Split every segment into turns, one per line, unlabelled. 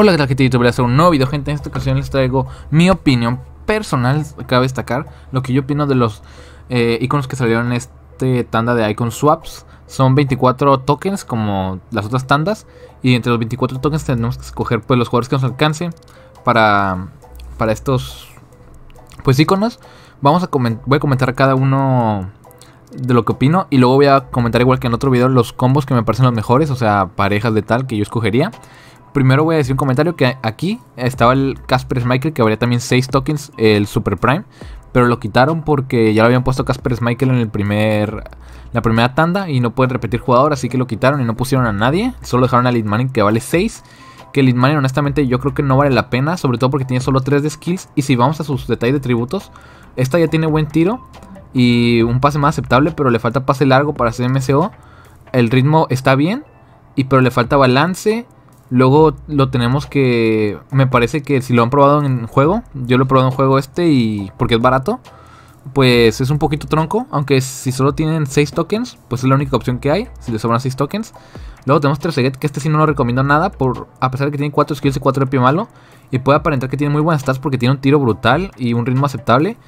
Hola, ¿qué tal voy a hacer un nuevo video, gente. En esta ocasión les traigo mi opinión personal, cabe destacar, lo que yo opino de los eh, iconos que salieron en este tanda de icon swaps. Son 24 tokens como las otras tandas y entre los 24 tokens tenemos que escoger pues los jugadores que nos alcancen para para estos pues iconos. Vamos a voy a comentar cada uno de lo que opino y luego voy a comentar igual que en otro video los combos que me parecen los mejores, o sea, parejas de tal que yo escogería. Primero voy a decir un comentario que aquí estaba el Casper Schmeichel que valía también 6 tokens, el Super Prime, pero lo quitaron porque ya lo habían puesto Casper Schmeichel en el primer, la primera tanda y no pueden repetir jugador, así que lo quitaron y no pusieron a nadie, solo dejaron a Litmanen que vale 6 que Litmanen honestamente yo creo que no vale la pena, sobre todo porque tiene solo 3 de skills y si vamos a sus detalles de tributos, esta ya tiene buen tiro y un pase más aceptable, pero le falta pase largo para hacer MCO, el ritmo está bien, y pero le falta balance Luego lo tenemos que. Me parece que si lo han probado en juego, yo lo he probado en juego este y. porque es barato. Pues es un poquito tronco, aunque si solo tienen 6 tokens, pues es la única opción que hay, si le sobran 6 tokens. Luego tenemos Treseguet, que este sí no lo recomiendo nada, por, a pesar de que tiene 4 skills y 4 de pie malo. Y puede aparentar que tiene muy buenas stats porque tiene un tiro brutal y un ritmo aceptable.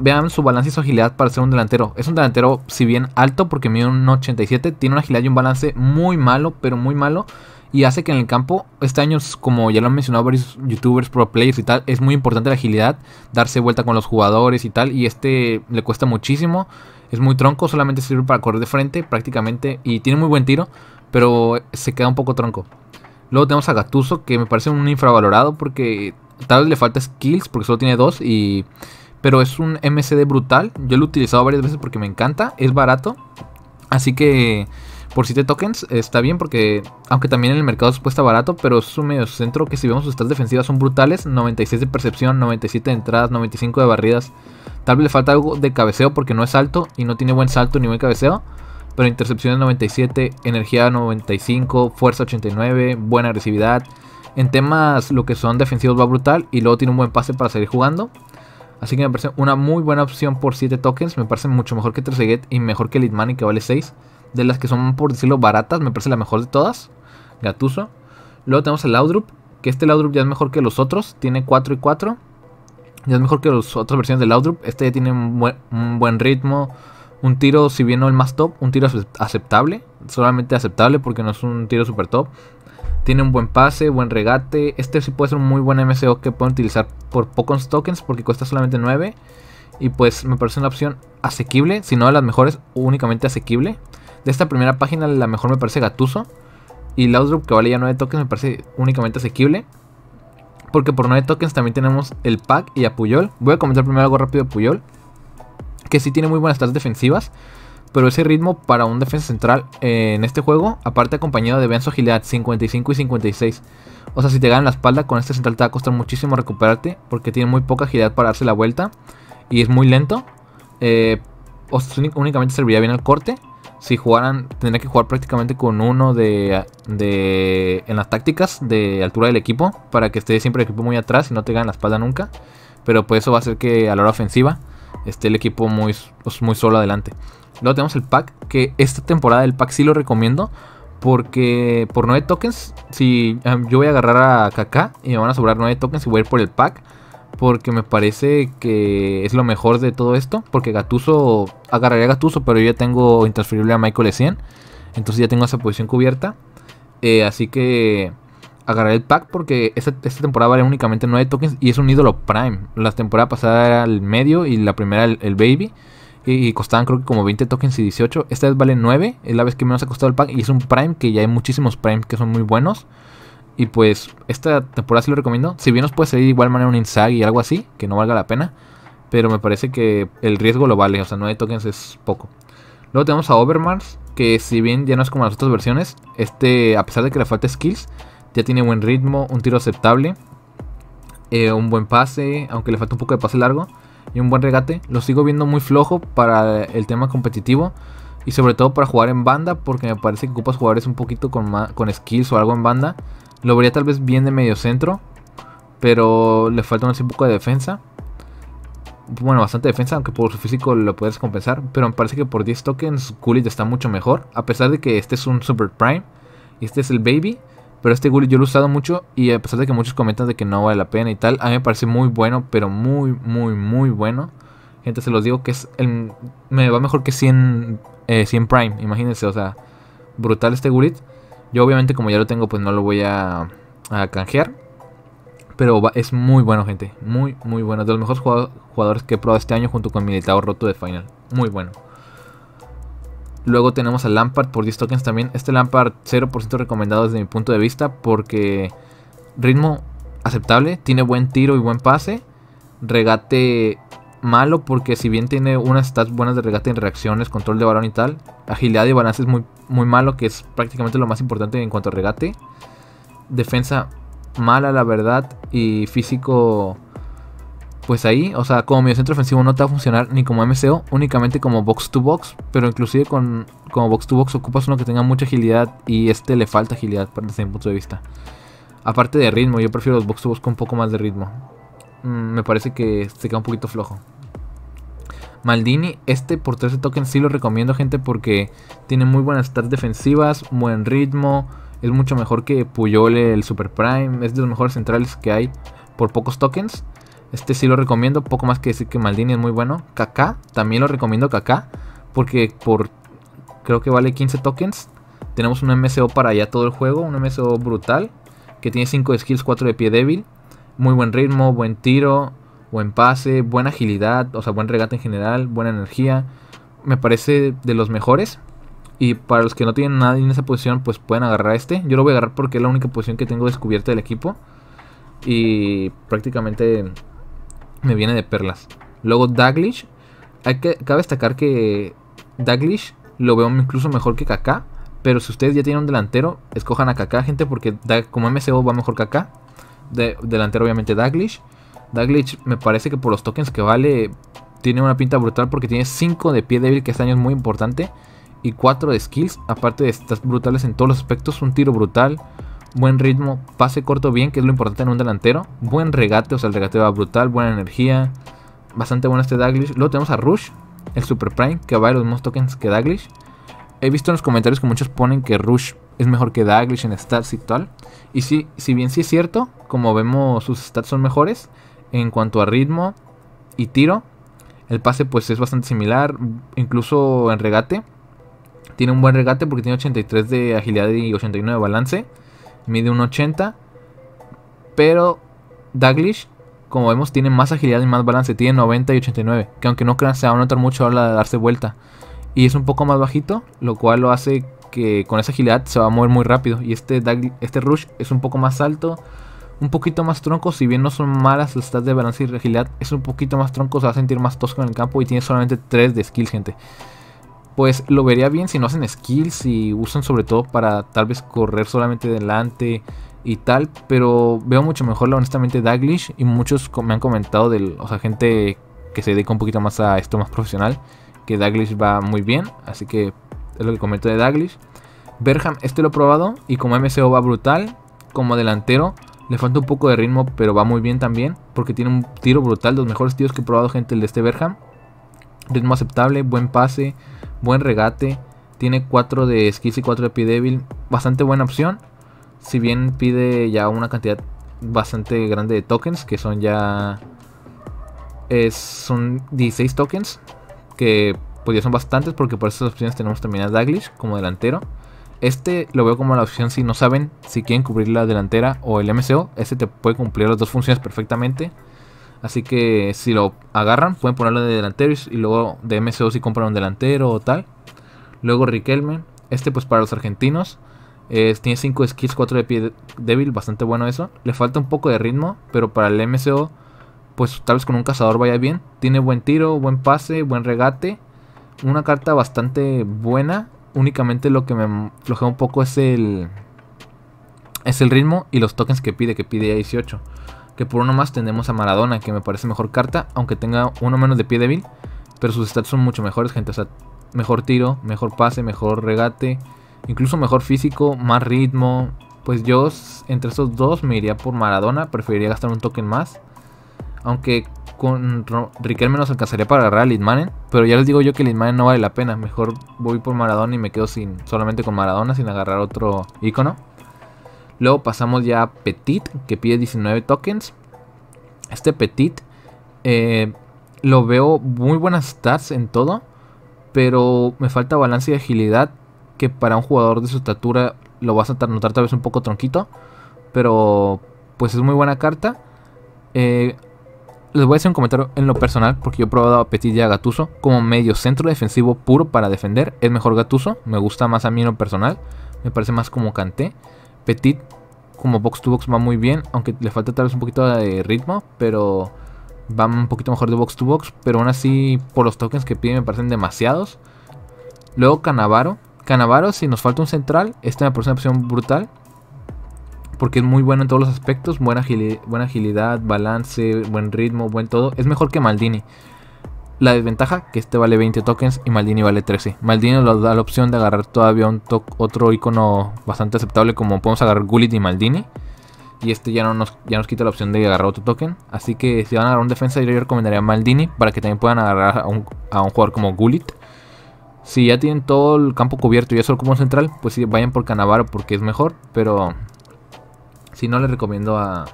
vean su balance y su agilidad para ser un delantero. Es un delantero, si bien alto, porque mide un 87, tiene una agilidad y un balance muy malo, pero muy malo y hace que en el campo, este año, como ya lo han mencionado varios youtubers, pro players y tal, es muy importante la agilidad, darse vuelta con los jugadores y tal, y este le cuesta muchísimo, es muy tronco, solamente sirve para correr de frente prácticamente, y tiene muy buen tiro, pero se queda un poco tronco. Luego tenemos a Gatuso, que me parece un infravalorado porque tal vez le falta skills, porque solo tiene dos, y... Pero es un MCD brutal, yo lo he utilizado varias veces porque me encanta, es barato, así que por 7 tokens está bien porque, aunque también en el mercado cuesta barato, pero es un medio centro que si vemos sus stats defensivas son brutales, 96 de percepción, 97 de entradas, 95 de barridas. Tal vez le falta algo de cabeceo porque no es alto y no tiene buen salto ni buen cabeceo, pero intercepciones 97, energía 95, fuerza 89, buena agresividad. En temas lo que son defensivos va brutal y luego tiene un buen pase para seguir jugando. Así que me parece una muy buena opción por 7 tokens. Me parece mucho mejor que Trezeguet y mejor que y que vale 6. De las que son, por decirlo, baratas, me parece la mejor de todas. Gatuso. Luego tenemos el loudrup que este loudrup ya es mejor que los otros. Tiene 4 y 4. Ya es mejor que las otras versiones del loudrup Este ya tiene un buen, ritmo. Un tiro, si bien no el más top, un tiro aceptable. Solamente aceptable porque no es un tiro super top. Tiene un buen pase, buen regate. Este sí puede ser un muy buen MCO que pueden utilizar por pocos tokens porque cuesta solamente 9. Y pues me parece una opción asequible, si no de las mejores, únicamente asequible. De esta primera página, la mejor me parece Gatuso. Y loudrup que vale ya 9 tokens, me parece únicamente asequible. Porque por 9 tokens también tenemos el pack y a Puyol. Voy a comentar primero algo rápido de Puyol. Que sí tiene muy buenas tasas defensivas. Pero ese ritmo para un defensa central en este juego, aparte acompañado de Benzo Agilidad 55 y 56. O sea, si te ganan la espalda, con este central te va a costar muchísimo recuperarte. Porque tiene muy poca agilidad para darse la vuelta. Y es muy lento. Eh, únicamente serviría bien al corte si jugaran, tendría que jugar prácticamente con uno de, en las tácticas de altura del equipo para que esté siempre el equipo muy atrás y no te ganen la espalda nunca. Pero pues eso va a hacer que a la hora ofensiva esté el equipo muy, pues, muy solo adelante. Luego tenemos el pack, que esta temporada el pack sí lo recomiendo. Porque por 9 tokens, si ah, yo voy a agarrar a Kaká y me van a sobrar 9 tokens y voy a ir por el pack porque me parece que es lo mejor de todo esto, porque Gatuso agarraría a Gatuso, pero yo ya tengo intransferible a Michael 100 entonces ya tengo esa posición cubierta, eh, así que agarraré el pack porque esta, temporada vale únicamente 9 tokens y es un ídolo prime. La temporada pasada era el medio y la primera el, baby. Y, y, costaban creo que como 20 tokens y 18. Esta vez vale 9. Es la vez que menos ha costado el pack. Y es un prime que ya hay muchísimos prime que son muy buenos. Y pues esta temporada sí lo recomiendo. Si bien nos puede salir de igual manera un insag y algo así, que no valga la pena. Pero me parece que el riesgo lo vale. O sea, 9 tokens es poco. Luego tenemos a Overmars, que si bien ya no es como las otras versiones, este, a pesar de que le falta skills, ya tiene buen ritmo, un tiro aceptable, eh, un buen pase, aunque le falta un poco de pase largo, y un buen regate. Lo sigo viendo muy flojo para el tema competitivo y sobre todo para jugar en banda, porque me parece que ocupas jugadores un poquito con, con skills o algo en banda lo vería tal vez bien de medio centro. Pero le falta un poco de defensa. Bueno, bastante defensa, aunque por su físico lo puedes compensar. Pero me parece que por 10 tokens Gulit está mucho mejor. A pesar de que este es un Super Prime. Y este es el Baby. Pero este Gulit yo lo he usado mucho. Y a pesar de que muchos comentan de que no vale la pena y tal. A mí me parece muy bueno, pero muy, muy, muy bueno. Gente, se los digo que es el, me va mejor que 100, 100 eh, Prime. Imagínense, o sea, brutal este Gulit. Yo obviamente como ya lo tengo pues no lo voy a, canjear. Pero es muy bueno gente, muy muy bueno. De los mejores jugadores que he probado este año junto con Militao roto de final. Muy bueno. Luego tenemos a Lampard por 10 tokens también. Este Lampard 0% recomendado desde mi punto de vista porque ritmo aceptable, tiene buen tiro y buen pase, regate malo porque si bien tiene unas stats buenas de regate en reacciones, control de balón y tal, agilidad y balance es muy, muy malo, que es prácticamente lo más importante en cuanto a regate. Defensa mala, la verdad, y físico, pues ahí, o sea, como medio centro ofensivo no te va a funcionar ni como MCO, únicamente como box to box, pero inclusive con, como box to box ocupas uno que tenga mucha agilidad y este le falta agilidad desde mi punto de vista. Aparte de ritmo, yo prefiero los box to box con un poco más de ritmo. Mm, me parece que se queda un poquito flojo. Maldini, este por 13 tokens sí lo recomiendo, gente, porque tiene muy buenas stats defensivas, buen ritmo, es mucho mejor que Puyol el Super Prime, es de los mejores centrales que hay por pocos tokens. Este sí lo recomiendo, poco más que decir que Maldini es muy bueno. Kaká, también lo recomiendo Kaká, porque por creo que vale 15 tokens. Tenemos un MSO para allá todo el juego, un MSO brutal, que tiene 5 de skills, 4 de pie débil muy buen ritmo, buen tiro, buen pase, buena agilidad, o sea, buen regate en general, buena energía. Me parece de los mejores. Y para los que no tienen nadie en esa posición, pues pueden agarrar este. Yo lo voy a agarrar porque es la única posición que tengo descubierta del equipo. Y prácticamente me viene de perlas. Luego Daglish. Hay que, cabe destacar que Daglish lo veo incluso mejor que Kaká. Pero si ustedes ya tienen un delantero, escojan a Kaká, gente, porque como MCO va mejor Kaká delantero obviamente Daglish. Daglish me parece que por los tokens que vale tiene una pinta brutal porque tiene 5 de pie débil que este año es muy importante y 4 de skills, aparte de estas brutales en todos los aspectos, un tiro brutal, buen ritmo, pase corto bien, que es lo importante en un delantero, buen regate, o sea, el regate va brutal, buena energía, bastante bueno este Daglish. Luego tenemos a Rush, el Super Prime, que va a los mismos tokens que Daglish. He visto en los comentarios que muchos ponen que Rush es mejor que Daglish en stats y tal. Y si bien sí es cierto, como vemos sus stats son mejores en cuanto a ritmo y tiro. El pase pues es bastante similar, incluso en regate. Tiene un buen regate porque tiene 83 de agilidad y 89 de balance. Mide un 80. Pero Daglish, como vemos, tiene más agilidad y más balance. Tiene 90 y 89. Que aunque no crean, se va a notar mucho la de darse vuelta. Y es un poco más bajito, lo cual lo hace que con esa agilidad se va a mover muy rápido. Y este, este Rush es un poco más alto, un poquito más tronco. Si bien no son malas las stats de balance y agilidad, es un poquito más tronco, se va a sentir más tosco en el campo y tiene solamente 3 de skills gente. Pues lo vería bien si no hacen skills y usan sobre todo para tal vez correr solamente delante y tal, pero veo mucho mejor honestamente Daglish y muchos me han comentado del, o sea, gente que se dedica un poquito más a esto más profesional, que Daglish va muy bien, así que es lo que comento de Daglish. Berham, este lo he probado y como MCO va brutal, como delantero, le falta un poco de ritmo, pero va muy bien también, porque tiene un tiro brutal, los mejores tiros que he probado, gente, el de este Berham. Ritmo aceptable, buen pase, buen regate, tiene 4 de esquiz y 4 de pie bastante buena opción, si bien pide ya una cantidad bastante grande de tokens, que son ya... Es, son 16 tokens, que pues ya son bastantes porque por esas opciones tenemos también a Daglish como delantero. Este lo veo como la opción si no saben si quieren cubrir la delantera o el MCO. Este te puede cumplir las dos funciones perfectamente. Así que si lo agarran, pueden ponerlo de delantero y luego de MCO si compran un delantero o tal. Luego Riquelme. Este pues para los argentinos. tiene 5 skills, 4 de pie débil, bastante bueno eso. Le falta un poco de ritmo, pero para el MCO, pues tal vez con un cazador vaya bien. Tiene buen tiro, buen pase, buen regate una carta bastante buena. Únicamente lo que me flojea un poco es el. Es el ritmo y los tokens que pide, que pide a 18. Que por uno más tenemos a Maradona, que me parece mejor carta, aunque tenga uno menos de pie débil. Pero sus stats son mucho mejores, gente. O sea, mejor tiro, mejor pase, mejor regate, incluso mejor físico, más ritmo. Pues yo entre esos dos me iría por Maradona, preferiría gastar un token más. Aunque con Riquelme nos alcanzaría para agarrar a Litmanen, pero ya les digo yo que Litmanen no vale la pena. Mejor voy por Maradona y me quedo sin solamente con Maradona, sin agarrar otro icono. Luego pasamos ya a Petit, que pide 19 tokens. Este Petit eh, lo veo muy buenas stats en todo, pero me falta balance y agilidad, que para un jugador de su estatura lo vas a notar tal vez un poco tronquito, pero pues es muy buena carta. Eh, les voy a hacer un comentario en lo personal, porque yo he probado a Petit y a Gatuso como medio centro defensivo puro para defender. Es mejor Gatuso, me gusta más a mí en lo personal, me parece más como Canté. Petit como box to box va muy bien, aunque le falta tal vez un poquito de ritmo, pero va un poquito mejor de box to box, pero aún así por los tokens que pide me parecen demasiados. Luego Canavaro, Canavaro si nos falta un central, esta me parece una opción brutal porque es muy bueno en todos los aspectos, buena, buena agilidad, balance, buen ritmo, buen todo. Es mejor que Maldini. La desventaja, que este vale 20 tokens y Maldini vale 13. Maldini nos da la opción de agarrar todavía un otro icono bastante aceptable como podemos agarrar Gullit y Maldini. Y este ya, no nos, ya nos quita la opción de agarrar otro token. Así que si van a agarrar un defensa, yo recomendaría Maldini para que también puedan agarrar a un, jugador como Gullit. Si ya tienen todo el campo cubierto y ya solo como central, pues sí, vayan por Canavaro porque es mejor. Pero si no, le recomiendo a,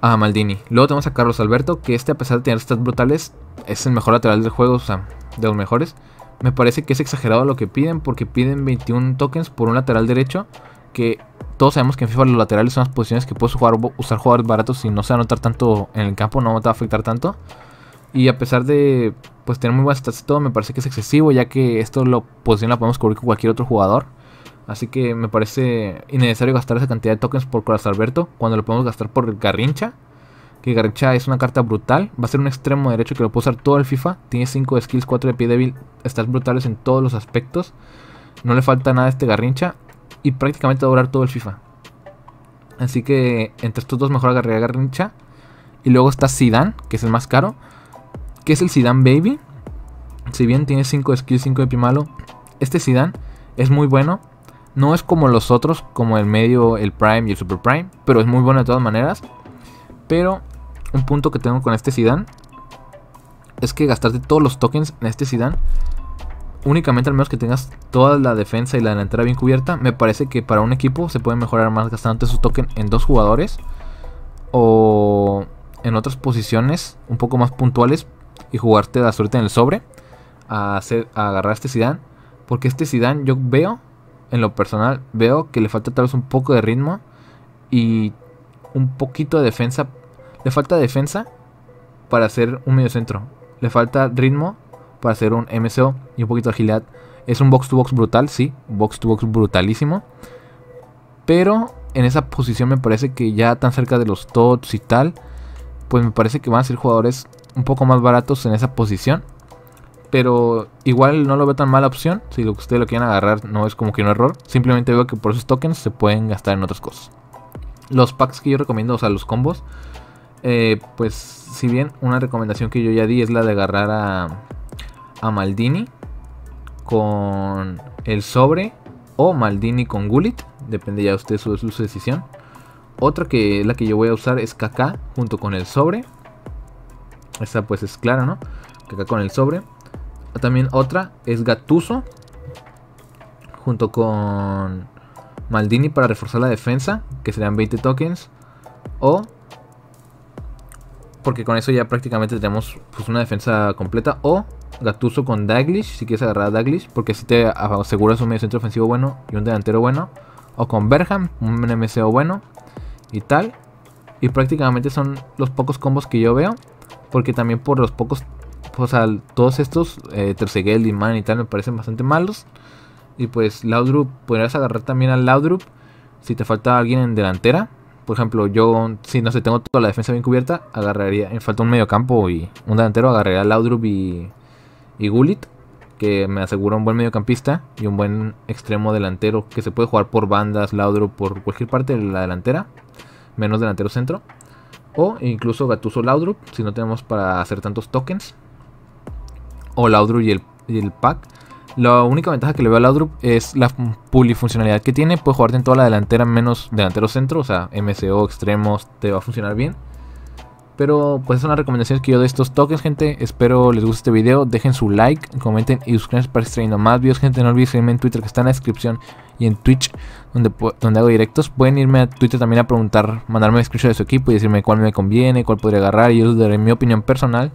a Maldini. Luego tenemos a Carlos Alberto, que este, a pesar de tener stats brutales, es el mejor lateral del juego, o sea, de los mejores. Me parece que es exagerado lo que piden, porque piden 21 tokens por un lateral derecho, que todos sabemos que en FIFA los laterales son las posiciones que puedes jugar, usar jugadores baratos y no se va a notar tanto en el campo, no te va a afectar tanto. Y a pesar de pues tener muy buenas stats y todo, me parece que es excesivo, ya que esto lo posición la podemos cubrir con cualquier otro jugador. Así que me parece innecesario gastar esa cantidad de tokens por corazón Alberto cuando lo podemos gastar por Garrincha. Que Garrincha es una carta brutal. Va a ser un extremo derecho que lo puede usar todo el FIFA. Tiene 5 de skills, 4 de pie débil. Estás brutales en todos los aspectos. No le falta nada a este Garrincha. Y prácticamente va a durar todo el FIFA. Así que entre estos dos mejor agarrar Garrincha. Y luego está Sidan, que es el más caro. Que es el Sidan Baby. Si bien tiene 5 de skills, 5 de pie malo. Este Sidan es muy bueno no es como los otros, como el medio, el prime y el super prime, pero es muy bueno de todas maneras. Pero un punto que tengo con este Sidan es que gastarte todos los tokens en este Sidan, únicamente al menos que tengas toda la defensa y la delantera bien cubierta, me parece que para un equipo se puede mejorar más gastando esos tokens en dos jugadores o en otras posiciones un poco más puntuales y jugarte la suerte en el sobre a, a agarrar este Zidane. Porque este Zidane yo veo en lo personal, veo que le falta tal vez un poco de ritmo y un poquito de defensa. Le falta defensa para hacer un centro. Le falta ritmo para hacer un MCO y un poquito de agilidad. Es un box to box brutal, sí, box to box brutalísimo. Pero en esa posición me parece que ya tan cerca de los tots y tal, pues me parece que van a ser jugadores un poco más baratos en esa posición pero igual no lo veo tan mala opción. Si lo ustedes lo quieren agarrar no es como que un error. Simplemente veo que por esos tokens se pueden gastar en otras cosas. Los packs que yo recomiendo, o sea, los combos. Eh, pues si bien una recomendación que yo ya di es la de agarrar a, a Maldini con el sobre o Maldini con Gulit. Depende ya de usted su, su decisión. Otra que la que yo voy a usar es Kaká junto con el sobre. Esa pues es clara, ¿no? Kaká con el sobre. También otra es Gatuso. Junto con Maldini para reforzar la defensa. Que serían 20 tokens. O. Porque con eso ya prácticamente tenemos pues, una defensa completa. O Gatuso con Daglish. Si quieres agarrar a Daglish. Porque si te aseguras un medio centro ofensivo bueno y un delantero bueno. O con Berham. Un MCO bueno. Y tal. Y prácticamente son los pocos combos que yo veo. Porque también por los pocos o sea, todos estos, eh, y y tal, me parecen bastante malos. Y pues Laudrup, podrías agarrar también al Laudrup si te falta alguien en delantera. Por ejemplo, yo, si no sé, tengo toda la defensa bien cubierta, agarraría, me falta un medio campo y un delantero, agarraría a Laudrup y, y Gullit, que me asegura un buen mediocampista y un buen extremo delantero que se puede jugar por bandas, Laudrup, por cualquier parte de la delantera, menos delantero centro. O incluso Gatuso Laudrup, si no tenemos para hacer tantos tokens o Laudrup y el, y el pack. La única ventaja que le veo a Laudrup es la polifuncionalidad que tiene. puedes jugarte en toda la delantera menos delantero centro, o sea, MCO, extremos, te va a funcionar bien. Pero pues es una recomendación que yo de estos toques, gente. Espero les guste este video. Dejen su like, comenten y suscríbanse para estar más videos, gente. No olviden seguirme en Twitter que está en la descripción y en Twitch donde, donde hago directos. Pueden irme a Twitter también a preguntar, mandarme descripción de su equipo y decirme cuál me conviene, cuál podría agarrar. Y yo les daré mi opinión personal.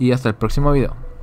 Y hasta el próximo video.